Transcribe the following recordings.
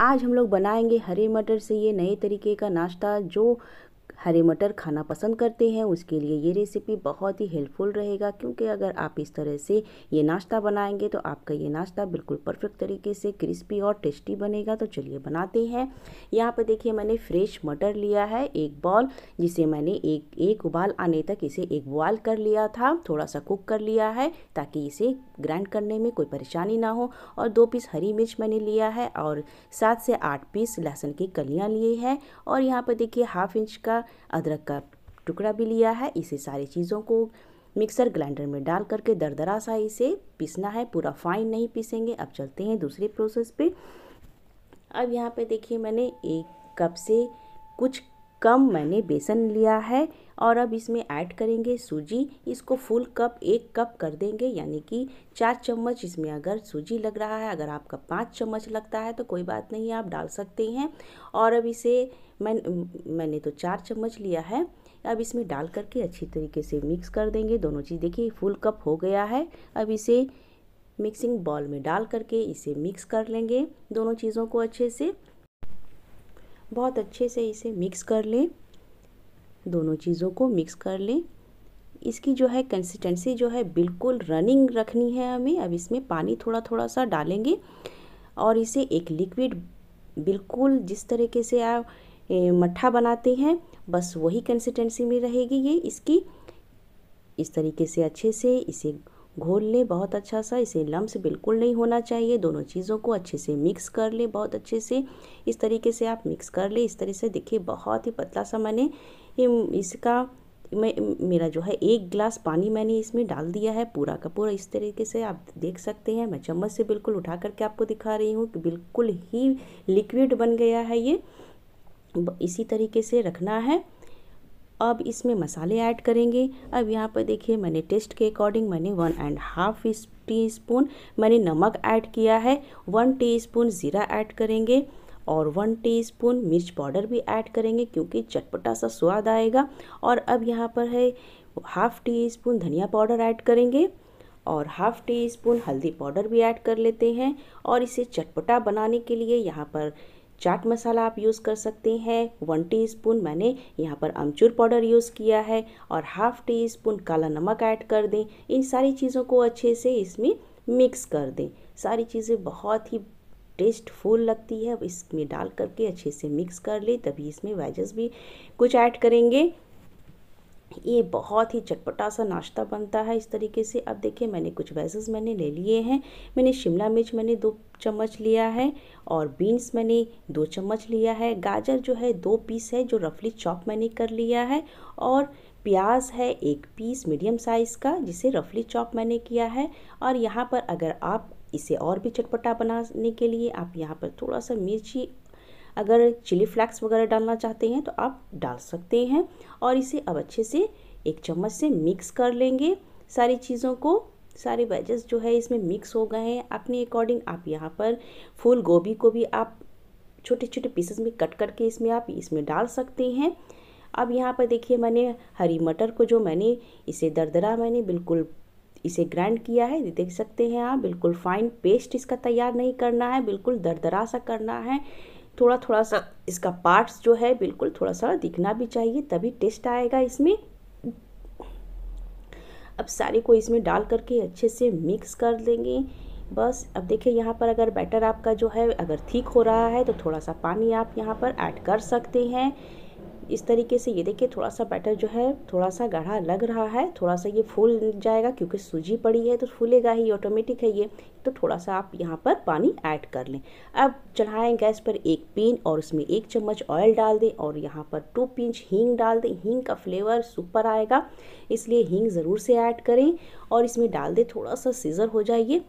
आज हम लोग बनाएंगे हरे मटर से ये नए तरीके का नाश्ता जो हरे मटर खाना पसंद करते हैं उसके लिए ये रेसिपी बहुत ही हेल्पफुल रहेगा क्योंकि अगर आप इस तरह से ये नाश्ता बनाएंगे तो आपका ये नाश्ता बिल्कुल परफेक्ट तरीके से क्रिस्पी और टेस्टी बनेगा तो चलिए बनाते हैं यहाँ पर देखिए मैंने फ्रेश मटर लिया है एक बॉल जिसे मैंने एक एक उबाल आने तक इसे एक बॉयल कर लिया था थोड़ा सा कुक कर लिया है ताकि इसे ग्राइंड करने में कोई परेशानी ना हो और दो पीस हरी मिर्च मैंने लिया है और सात से आठ पीस लहसुन की कलियाँ लिए हैं और यहाँ पर देखिए हाफ इंच का अदरक का टुकड़ा भी लिया है इसे सारी चीज़ों को मिक्सर ग्राइंडर में डाल करके दरदरा सा इसे पीसना है पूरा फाइन नहीं पीसेंगे अब चलते हैं दूसरे प्रोसेस पे अब यहाँ पे देखिए मैंने एक कप से कुछ कम मैंने बेसन लिया है और अब इसमें ऐड करेंगे सूजी इसको फुल कप एक कप कर देंगे यानी कि चार चम्मच इसमें अगर सूजी लग रहा है अगर आपका पाँच चम्मच लगता है तो कोई बात नहीं आप डाल सकते हैं और अब इसे मैं मैंने तो चार चम्मच लिया है अब इसमें डाल करके अच्छी तरीके से मिक्स कर देंगे दोनों चीज़ देखिए फुल कप हो गया है अब इसे मिक्सिंग बॉल में डाल करके इसे मिक्स कर लेंगे दोनों चीज़ों को अच्छे से बहुत अच्छे से इसे मिक्स कर लें दोनों चीज़ों को मिक्स कर लें इसकी जो है कंसिस्टेंसी जो है बिल्कुल रनिंग रखनी है हमें अब इसमें पानी थोड़ा थोड़ा सा डालेंगे और इसे एक लिक्विड बिल्कुल जिस तरीके से आप मट्ठा बनाते हैं बस वही कंसिस्टेंसी में रहेगी ये इसकी इस तरीके से अच्छे से इसे घोल लें बहुत अच्छा सा इसे लम्स बिल्कुल नहीं होना चाहिए दोनों चीज़ों को अच्छे से मिक्स कर लें बहुत अच्छे से इस तरीके से आप मिक्स कर लें इस तरह से देखिए बहुत ही पतला सा मैंने इसका मैं मेरा जो है एक गिलास पानी मैंने इसमें डाल दिया है पूरा का पूरा इस तरीके से आप देख सकते हैं मैं चम्मच से बिल्कुल उठा करके आपको दिखा रही हूँ कि बिल्कुल ही लिक्विड बन गया है ये इसी तरीके से रखना है अब इसमें मसाले ऐड करेंगे अब यहाँ पर देखिए मैंने टेस्ट के अकॉर्डिंग मैंने one and half teaspoon मैंने नमक ऐड किया है वन टी स्पून ज़ीरा ऐड करेंगे और वन टीस्पून मिर्च पाउडर भी ऐड करेंगे क्योंकि चटपटा सा स्वाद आएगा और अब यहाँ पर है हाफ़ टी स्पून धनिया पाउडर ऐड करेंगे और हाफ़ टी स्पून हल्दी पाउडर भी ऐड कर लेते हैं और इसे चटपटा बनाने के लिए यहाँ पर चाट मसाला आप यूज़ कर सकते हैं वन टीस्पून मैंने यहाँ पर अमचूर पाउडर यूज़ किया है और हाफ़ टी स्पून काला नमक ऐड कर दें इन सारी चीज़ों को अच्छे से इसमें मिक्स कर दें सारी चीज़ें बहुत ही टेस्टफुल लगती है इसमें डाल करके अच्छे से मिक्स कर ले तभी इसमें वेजेस भी कुछ ऐड करेंगे ये बहुत ही चटपटा सा नाश्ता बनता है इस तरीके से अब देखिए मैंने कुछ वेजेस मैंने ले लिए हैं मैंने शिमला मिर्च मैंने दो चम्मच लिया है और बीन्स मैंने दो चम्मच लिया है गाजर जो है दो पीस है जो रफली चॉप मैंने कर लिया है और प्याज है एक पीस मीडियम साइज़ का जिसे रफली चॉप मैंने किया है और यहाँ पर अगर आप इसे और भी चटपटा बनाने के लिए आप यहाँ पर थोड़ा सा मिर्ची अगर चिली फ्लैक्स वगैरह डालना चाहते हैं तो आप डाल सकते हैं और इसे अब अच्छे से एक चम्मच से मिक्स कर लेंगे सारी चीज़ों को सारे वेजेस जो है इसमें मिक्स हो गए हैं अपने अकॉर्डिंग आप यहाँ पर फूल गोभी को भी आप छोटे छोटे पीसेस में कट करके इसमें आप इसमें डाल सकते हैं अब यहाँ पर देखिए मैंने हरी मटर को जो मैंने इसे दरदरा मैंने बिल्कुल इसे ग्राइंड किया है देख सकते हैं आप बिल्कुल फाइन पेस्ट इसका तैयार नहीं करना है बिल्कुल दरदरा सा करना है थोड़ा थोड़ा सा इसका पार्ट्स जो है बिल्कुल थोड़ा सा दिखना भी चाहिए तभी टेस्ट आएगा इसमें अब सारे को इसमें डाल करके अच्छे से मिक्स कर देंगे बस अब देखिए यहाँ पर अगर बैटर आपका जो है अगर ठीक हो रहा है तो थोड़ा सा पानी आप यहाँ पर ऐड कर सकते हैं इस तरीके से ये देखिए थोड़ा सा बैटर जो है थोड़ा सा गाढ़ा लग रहा है थोड़ा सा ये फूल जाएगा क्योंकि सूजी पड़ी है तो फूलेगा ही ऑटोमेटिक है ये तो थोड़ा सा आप यहाँ पर पानी ऐड कर लें अब चढ़ाएं गैस पर एक पेन और उसमें एक चम्मच ऑयल डाल दें और यहाँ पर टू पिंच हींग डाल दें हींग का फ्लेवर सुपर आएगा इसलिए हींग ज़रूर से ऐड करें और इसमें डाल दें थोड़ा सा सीज़र हो जाइए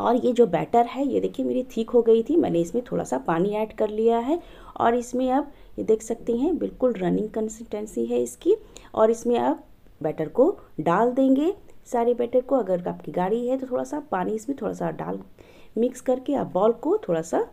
और ये जो बैटर है ये देखिए मेरी ठीक हो गई थी मैंने इसमें थोड़ा सा पानी ऐड कर लिया है और इसमें अब ये देख सकती हैं बिल्कुल रनिंग कंसिस्टेंसी है इसकी और इसमें आप बैटर को डाल देंगे सारे बैटर को अगर आपकी गाड़ी है तो थोड़ा सा पानी इसमें थोड़ा सा डाल मिक्स करके आप बॉल को थोड़ा सा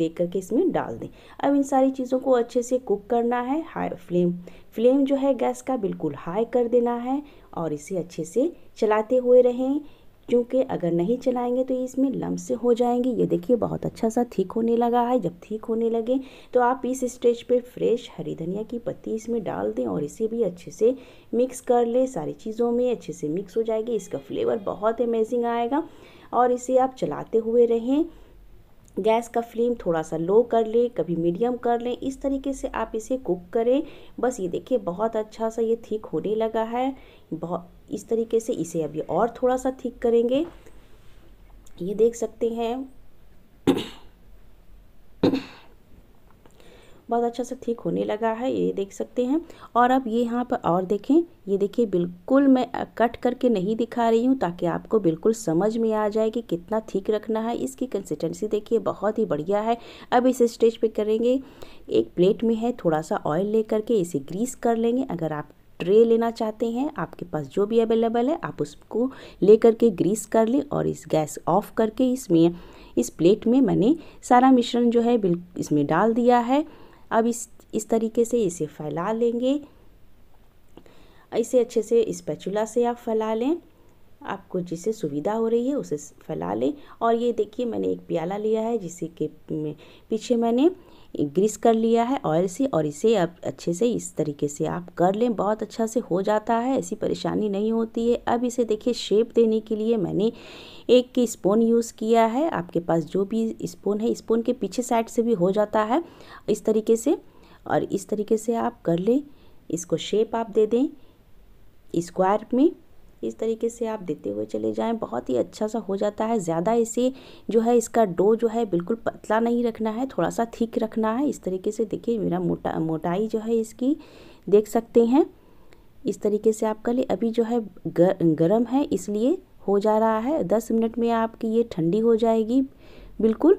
देख करके इसमें डाल दें अब इन सारी चीज़ों को अच्छे से कुक करना है हाई फ्लेम फ्लेम जो है गैस का बिल्कुल हाई कर देना है और इसे अच्छे से चलाते हुए रहें क्योंकि अगर नहीं चलाएंगे तो इसमें लम्ब से हो जाएंगे ये देखिए बहुत अच्छा सा ठीक होने लगा है जब ठीक होने लगे तो आप इस स्टेज पे फ्रेश हरी धनिया की पत्ती इसमें डाल दें और इसे भी अच्छे से मिक्स कर लें सारी चीज़ों में अच्छे से मिक्स हो जाएगी इसका फ्लेवर बहुत अमेजिंग आएगा और इसे आप चलाते हुए रहें गैस का फ्लेम थोड़ा सा लो कर लें कभी मीडियम कर लें इस तरीके से आप इसे कुक करें बस ये देखिए बहुत अच्छा सा ये थिक होने लगा है बहुत इस तरीके से इसे अभी और थोड़ा सा थिक करेंगे ये देख सकते हैं बहुत अच्छा से ठीक होने लगा है ये देख सकते हैं और अब ये यहाँ पर और देखें ये देखिए बिल्कुल मैं कट करके नहीं दिखा रही हूँ ताकि आपको बिल्कुल समझ में आ जाए कि कितना ठीक रखना है इसकी कंसिस्टेंसी देखिए बहुत ही बढ़िया है अब इस स्टेज पे करेंगे एक प्लेट में है थोड़ा सा ऑयल ले करके इसे ग्रीस कर लेंगे अगर आप ट्रे लेना चाहते हैं आपके पास जो भी अवेलेबल है आप उसको ले करके ग्रीस कर लें और इस गैस ऑफ करके इसमें इस प्लेट में मैंने सारा मिश्रण जो है बिल इसमें डाल दिया है अब इस इस तरीके से इसे फैला लेंगे इसे अच्छे से इस पैचुला से आप फैला लें आपको जिसे सुविधा हो रही है उसे फैला लें और ये देखिए मैंने एक प्याला लिया है जिसे के पीछे मैंने ग्रीस कर लिया है ऑयल से और इसे आप अच्छे से इस तरीके से आप कर लें बहुत अच्छा से हो जाता है ऐसी परेशानी नहीं होती है अब इसे देखिए शेप देने के लिए मैंने एक की स्पून यूज़ किया है आपके पास जो भी स्पून है स्पून के पीछे साइड से भी हो जाता है इस तरीके से और इस तरीके से आप कर लें इसको शेप आप दे दें स्क्वायर में इस तरीके से आप देते हुए चले जाएं बहुत ही अच्छा सा हो जाता है ज़्यादा इसे जो है इसका डो जो है बिल्कुल पतला नहीं रखना है थोड़ा सा थिक रखना है इस तरीके से देखिए मेरा मोटा मोटाई जो है इसकी देख सकते हैं इस तरीके से आप कर ले अभी जो है गर, गर्म है इसलिए हो जा रहा है दस मिनट में आपकी ये ठंडी हो जाएगी बिल्कुल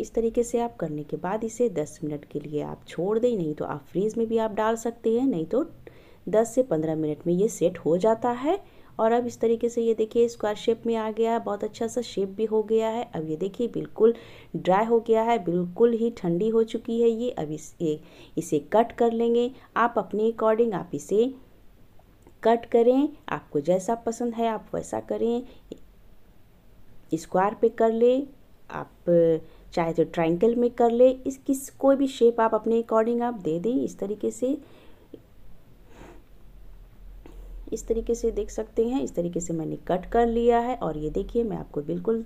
इस तरीके से आप करने के बाद इसे 10 मिनट के लिए आप छोड़ दें नहीं तो आप फ्रीज़ में भी आप डाल सकते हैं नहीं तो 10 से 15 मिनट में ये सेट हो जाता है और अब इस तरीके से ये देखिए स्क्वायर शेप में आ गया है बहुत अच्छा सा शेप भी हो गया है अब ये देखिए बिल्कुल ड्राई हो गया है बिल्कुल ही ठंडी हो चुकी है ये अब इस ये इसे कट कर लेंगे आप अपने अकॉर्डिंग आप इसे कट करें आपको जैसा पसंद है आप वैसा करें स्क्वायर पे कर ले आप चाहे तो ट्राइंगल में कर ले इस किस कोई भी शेप आप अपने अकॉर्डिंग आप दे दें इस तरीके से इस तरीके से देख सकते हैं इस तरीके से मैंने कट कर लिया है और ये देखिए मैं आपको बिल्कुल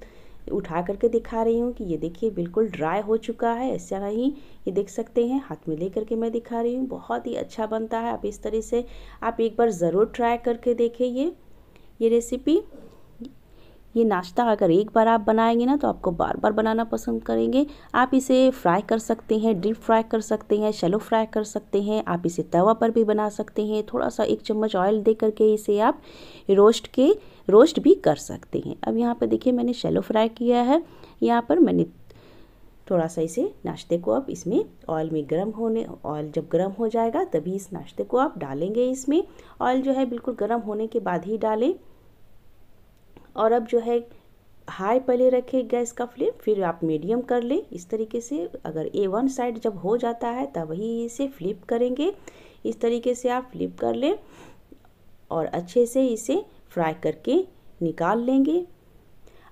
उठा करके दिखा रही हूँ कि ये देखिए बिल्कुल ड्राई हो चुका है ऐसा नहीं ये देख सकते हैं हाथ में ले करके मैं दिखा रही हूँ बहुत ही अच्छा बनता है आप इस तरह से आप एक बार ज़रूर ट्राई करके देखें ये ये रेसिपी ये नाश्ता अगर एक बार आप बनाएंगे ना तो आपको बार बार बनाना पसंद करेंगे आप इसे फ्राई कर सकते हैं डीप फ्राई कर सकते हैं शेलो फ्राई कर सकते हैं आप इसे तवा पर भी बना सकते हैं थोड़ा सा एक चम्मच ऑयल दे करके इसे आप रोस्ट के रोस्ट भी कर सकते हैं अब यहाँ पर देखिए मैंने शेलो फ्राई किया है यहाँ पर मैंने थोड़ा सा इसे नाश्ते को आप इसमें ऑयल में गर्म होने ऑयल जब गर्म हो जाएगा तभी इस नाश्ते को आप डालेंगे इसमें ऑयल जो है बिल्कुल गर्म होने के बाद ही डालें और अब जो है हाई पहले रखें गैस का फ्लेम फिर आप मीडियम कर लें इस तरीके से अगर ए वन साइड जब हो जाता है तब ही इसे फ्लिप करेंगे इस तरीके से आप फ्लिप कर लें और अच्छे से इसे फ्राई करके निकाल लेंगे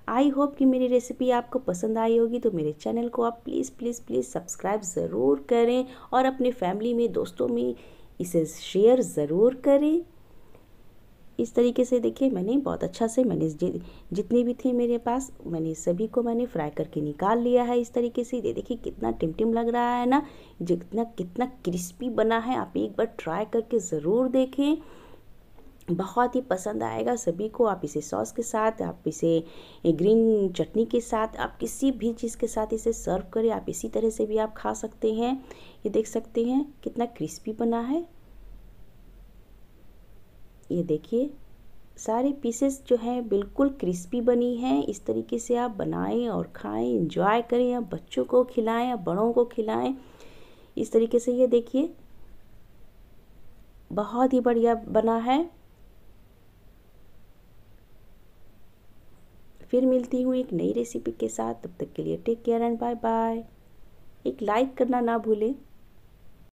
आई होप कि मेरी रेसिपी आपको पसंद आई होगी तो मेरे चैनल को आप प्लीज़ प्लीज़ प्लीज़ सब्सक्राइब ज़रूर करें और अपने फैमिली में दोस्तों में इसे शेयर ज़रूर करें इस तरीके से देखिए मैंने बहुत अच्छा से मैंने जितने भी थे मेरे पास मैंने सभी को मैंने फ्राई करके निकाल लिया है इस तरीके से ये देखिए कितना टिमटिम लग रहा है ना जितना कितना क्रिस्पी बना है आप एक बार ट्राई करके ज़रूर देखें बहुत ही पसंद आएगा सभी को आप इसे सॉस के साथ आप इसे ग्रीन चटनी के साथ आप किसी भी चीज़ के साथ इसे सर्व करें आप इसी तरह से भी आप खा सकते हैं ये देख सकते हैं कितना क्रिस्पी बना है ये देखिए सारे पीसेस जो हैं बिल्कुल क्रिस्पी बनी हैं इस तरीके से आप बनाएं और खाएं इंजॉय करें आप बच्चों को खिलाएं या बड़ों को खिलाएं इस तरीके से ये देखिए बहुत ही बढ़िया बना है फिर मिलती हूँ एक नई रेसिपी के साथ तब तक के लिए take care and bye bye एक लाइक करना ना भूलें